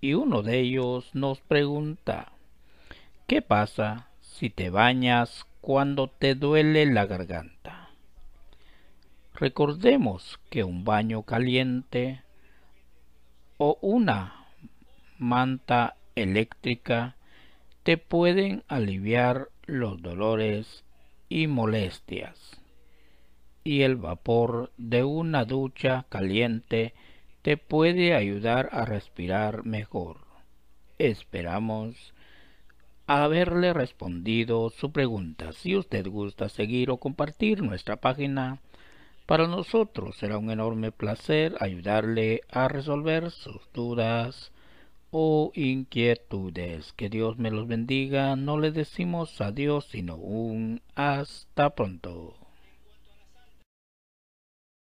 y uno de ellos nos pregunta ¿Qué pasa si te bañas cuando te duele la garganta? Recordemos que un baño caliente o una manta eléctrica te pueden aliviar los dolores y molestias y el vapor de una ducha caliente te puede ayudar a respirar mejor. Esperamos haberle respondido su pregunta. Si usted gusta seguir o compartir nuestra página, para nosotros será un enorme placer ayudarle a resolver sus dudas o inquietudes. Que Dios me los bendiga. No le decimos adiós, sino un hasta pronto.